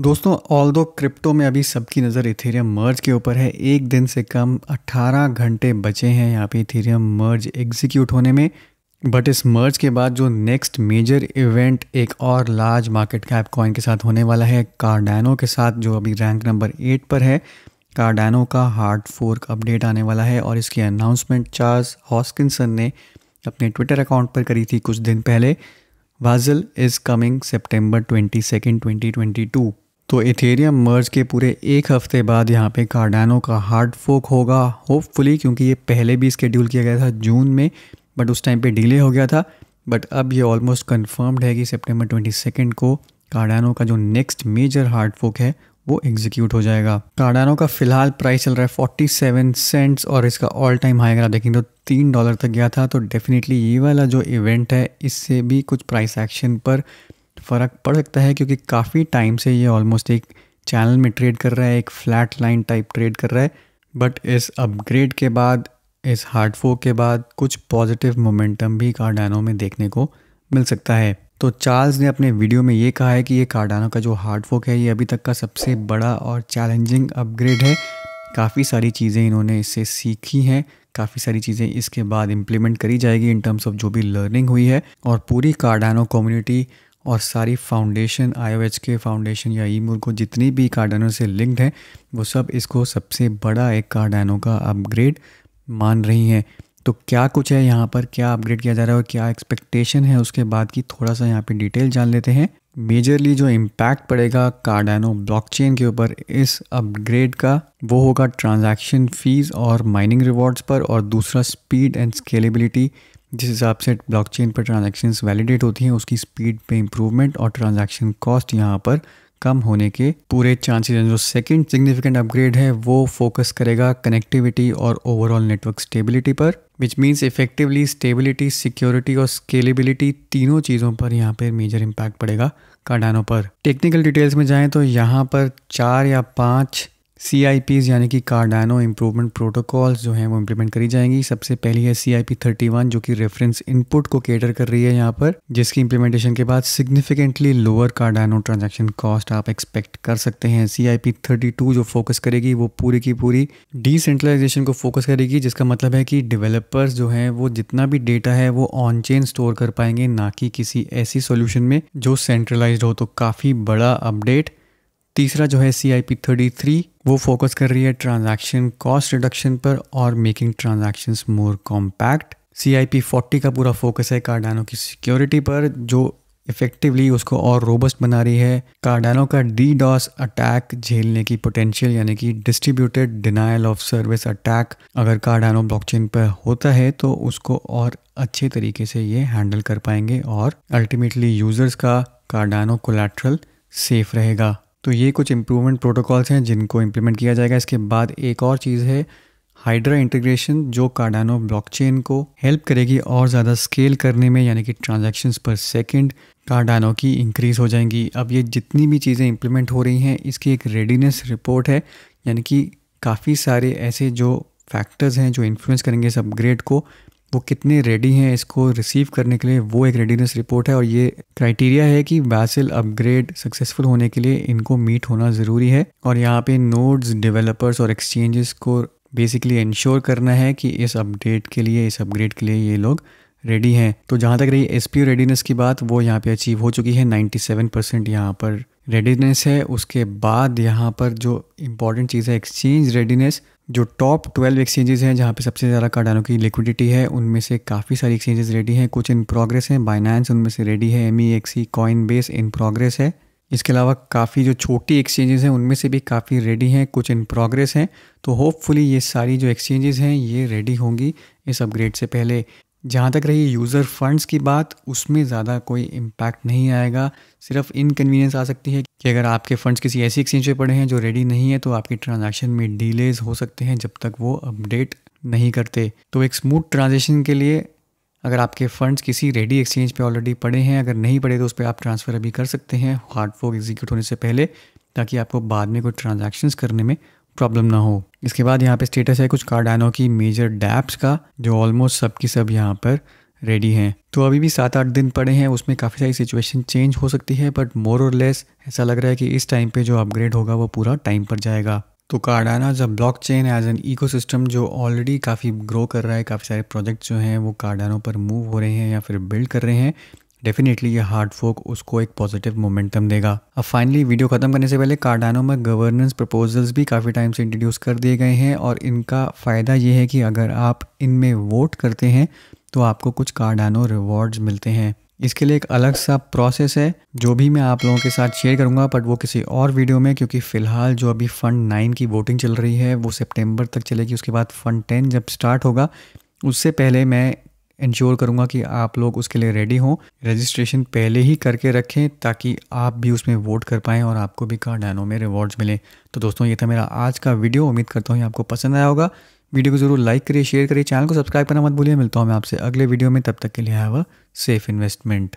दोस्तों ऑल दो क्रिप्टो में अभी सबकी नज़र इथेरियम मर्ज के ऊपर है एक दिन से कम 18 घंटे बचे हैं यहाँ पे इथेरियम मर्ज एग्जीक्यूट होने में बट इस मर्ज के बाद जो नेक्स्ट मेजर इवेंट एक और लार्ज मार्केट कैप कॉइन के साथ होने वाला है कार्डानो के साथ जो अभी रैंक नंबर एट पर है कार्डानो का हार्ड फोर्क अपडेट आने वाला है और इसकी अनाउंसमेंट चार्ल्स हॉस्किनसन ने अपने ट्विटर अकाउंट पर करी थी कुछ दिन पहले Vasil is coming September twenty second twenty twenty two तो इथेरियम मर्ज के पूरे एक हफ्ते बाद यहाँ पे कार्डानो का हार्ड फोक होगा होपफुली क्योंकि ये पहले भी स्केड्यूल किया गया था जून में बट उस टाइम पे डिले हो गया था बट अब ये ऑलमोस्ट कन्फर्म्ड है कि सितंबर ट्वेंटी सेकेंड को कार्डानो का जो नेक्स्ट मेजर हार्ड फोक है वो एग्जीक्यूट हो जाएगा कार्डानो का फिलहाल प्राइस चल रहा है फोर्टी सेवन सेंट्स और इसका ऑल टाइम हाई अगर आप देखेंगे तो तीन डॉलर तक गया था तो डेफिनेटली ये वाला जो इवेंट है इससे भी कुछ प्राइस एक्शन पर फ़र्क पड़ सकता है क्योंकि काफ़ी टाइम से ये ऑलमोस्ट एक चैनल में ट्रेड कर रहा है एक फ्लैट लाइन टाइप ट्रेड कर रहा है बट इस अपग्रेड के बाद इस हार्ड फोक के बाद कुछ पॉजिटिव मोमेंटम भी कार्डानो में देखने को मिल सकता है तो चार्ल्स ने अपने वीडियो में ये कहा है कि ये कार्डानो का जो हार्ड फोक है ये अभी तक का सबसे बड़ा और चैलेंजिंग अपग्रेड है काफ़ी सारी चीज़ें इन्होंने इससे सीखी हैं काफ़ी सारी चीज़ें इसके बाद इम्प्लीमेंट करी जाएगी इन टर्म्स ऑफ जो भी लर्निंग हुई है और पूरी कार्डानो कम्युनिटी और सारी फाउंडेशन आई के फाउंडेशन या ई e को जितनी भी कार्डानो से लिंक्ड है वो सब इसको सबसे बड़ा एक कार्डानो का अपग्रेड मान रही हैं तो क्या कुछ है यहाँ पर क्या अपग्रेड किया जा रहा है और क्या एक्सपेक्टेशन है उसके बाद की थोड़ा सा यहाँ पे डिटेल जान लेते हैं मेजरली जो इम्पैक्ट पड़ेगा कार्डानो ब्लॉकचेन के ऊपर इस अपग्रेड का वो होगा ट्रांजैक्शन फीस और माइनिंग रिवॉर्ड्स पर और दूसरा स्पीड एंड स्केलेबिलिटी जिस हिसाब से ब्लॉकचेन पर ट्रांजैक्शंस वैलिडेट होती हैं उसकी स्पीड पे इम्प्रूवमेंट और ट्रांजैक्शन कॉस्ट यहाँ पर कम होने के पूरे चांसेस हैं जो सेकंड सिग्निफिकेंट अपग्रेड है वो फोकस करेगा कनेक्टिविटी और ओवरऑल नेटवर्क स्टेबिलिटी पर which means effectively stability security और स्केलेबिलिटी तीनों चीज़ों पर यहाँ पर मेजर इम्पैक्ट पड़ेगा कार्डानो पर टेक्निकल डिटेल्स में जाएँ तो यहाँ पर चार या पाँच सी आई पीज़ यानी कि कार्डानो इम्प्रूवमेंट प्रोटोकॉल्स जो हैं वो इम्प्लीमेंट करी जाएंगी सबसे पहली है C I P thirty one जो कि रेफरेंस इनपुट को केटर कर रही है यहाँ पर जिसकी इम्प्लीमेंटेशन के बाद significantly lower Cardano transaction cost आप एक्सपेक्ट कर सकते हैं C I P thirty two जो फोकस करेगी वो पूरी की पूरी डिसेंट्रलाइजेशन को फोकस करेगी जिसका मतलब है कि डिवेलपर्स जो हैं वो जितना भी डेटा है वो ऑन चेन स्टोर कर पाएंगे ना कि किसी ऐसी सोल्यूशन में जो सेंट्रलाइज हो तो काफ़ी बड़ा अपडेट तीसरा जो है C I P thirty three वो फोकस कर रही है ट्रांजेक्शन कॉस्ट रिडक्शन पर और making transaction more compact C I P forty का पूरा फोकस है कार्डानो की सिक्योरिटी पर जो इफेक्टिवली उसको और रोबस्ट बना रही है कार्डानो का डी डॉस अटैक झेलने की पोटेंशियल यानी कि distributed denial of service attack अगर कार्डानो ब्लॉकचेन पर होता है तो उसको और अच्छे तरीके से ये हैंडल कर पाएंगे और अल्टीमेटली यूजर्स का कार्डानो कोलेट्रल सेफ रहेगा तो ये कुछ इम्प्रूवमेंट प्रोटोकॉल्स हैं जिनको इम्प्लीमेंट किया जाएगा इसके बाद एक और चीज़ है हाइड्रा इंटीग्रेशन जो कार्डानो ब्लॉकचेन को हेल्प करेगी और ज़्यादा स्केल करने में यानी कि ट्रांजैक्शंस पर सेकंड कार्डानो की इंक्रीज़ हो जाएंगी अब ये जितनी भी चीज़ें इंप्लीमेंट हो रही हैं इसकी एक रेडीनेस रिपोर्ट है यानी कि काफ़ी सारे ऐसे जो फैक्टर्स हैं जो इन्फ्लुएंस करेंगे इस अपग्रेड को वो कितने रेडी हैं इसको रिसीव करने के लिए वो एक रेडीनेस रिपोर्ट है और ये क्राइटेरिया है कि बैसिल अपग्रेड सक्सेसफुल होने के लिए इनको मीट होना ज़रूरी है और यहाँ पे नोड्स डेवलपर्स और एक्सचेंजेस को बेसिकली इंश्योर करना है कि इस अपडेट के लिए इस अपग्रेड के लिए ये लोग रेडी हैं तो जहाँ तक रही एस पी रेडीनेस की बात वो यहाँ पे अचीव हो चुकी है 97 परसेंट यहाँ पर रेडीनेस है उसके बाद यहाँ पर जो इम्पॉर्टेंट चीज़ है एक्सचेंज रेडीनेस जो टॉप ट्वेल्व एक्सचेंजेस हैं जहाँ पे सबसे ज़्यादा कार्डानो की लिक्विडिटी है उनमें से काफ़ी सारी एक्सचेंजेस रेडी हैं कुछ इन प्रोग्रेस हैं बाइनांस उनमें से रेडी है M E X C Coinbase in progress है इसके अलावा काफ़ी जो छोटी एक्सचेंजेस हैं उनमें से भी काफ़ी रेडी हैं कुछ इन प्रोग्रेस हैं तो होपफुली ये सारी जो एक्सचेंजेस हैं ये रेडी होंगी इस अपग्रेड से पहले जहाँ तक रही यूज़र फंड्स की बात उसमें ज़्यादा कोई इम्पैक्ट नहीं आएगा सिर्फ इनकन्वीनियंस आ सकती है कि अगर आपके फंड्स किसी ऐसी एक्सचेंज पे पड़े हैं जो रेडी नहीं है तो आपके ट्रांजेक्शन में डिलेज हो सकते हैं जब तक वो अपडेट नहीं करते तो एक स्मूथ ट्रांजेक्शन के लिए अगर आपके फंड्स किसी रेडी एक्सचेंज पे ऑलरेडी पड़े हैं अगर नहीं पड़े तो उस पर आप ट्रांसफ़र अभी कर सकते हैं हार्ड फोक एग्जीक्यूट होने से पहले ताकि आपको बाद में कोई ट्रांजेक्शन करने में प्रॉब्लम ना हो इसके बाद यहाँ पे स्टेटस है कुछ कार्डानो की मेजर डैप्स का जो ऑलमोस्ट सब की सब यहाँ पर रेडी हैं तो अभी भी सात आठ दिन पड़े हैं उसमें काफ़ी सारी सिचुएशन चेंज हो सकती है बट मोर और लेस ऐसा लग रहा है कि इस टाइम पे जो अपग्रेड होगा वो पूरा टाइम पर जाएगा तो कार्डाना जब blockchain as an eco जो ऑलरेडी काफ़ी ग्रो कर रहा है काफ़ी सारे प्रोजेक्ट जो हैं वो कार्डानों पर मूव हो रहे हैं या फिर बिल्ड कर रहे हैं डेफिनेटली ये हार्ड फोक उसको एक पॉजिटिव मोमेंटम देगा अब फाइनली वीडियो खत्म करने से पहले कार्डानो में गवर्नेंस प्रपोजल्स भी काफ़ी टाइम से इंट्रोड्यूस कर दिए गए हैं और इनका फ़ायदा ये है कि अगर आप इनमें वोट करते हैं तो आपको कुछ कार्डानो रिवॉर्ड्स मिलते हैं इसके लिए एक अलग सा प्रोसेस है जो भी मैं आप लोगों के साथ शेयर करूंगा बट वो किसी और वीडियो में क्योंकि फ़िलहाल जो अभी फ़ंड नाइन की वोटिंग चल रही है वो सितंबर तक चलेगी उसके बाद फ़ंड टेन जब स्टार्ट होगा उससे पहले मैं इंश्योर करूँगा कि आप लोग उसके लिए रेडी हों रजिस्ट्रेशन पहले ही करके रखें ताकि आप भी उसमें वोट कर पाएँ और आपको भी कार्डानो में रिवॉर्ड्स मिलें तो दोस्तों ये था मेरा आज का वीडियो उम्मीद करता हूँ ये आपको पसंद आया होगा वीडियो को जरूर लाइक करिए शेयर करिए चैनल को सब्सक्राइब करना मत भूलिए मिलता हूँ मैं आपसे अगले वीडियो में तब तक के लिए हैव अ सेफ इन्वेस्टमेंट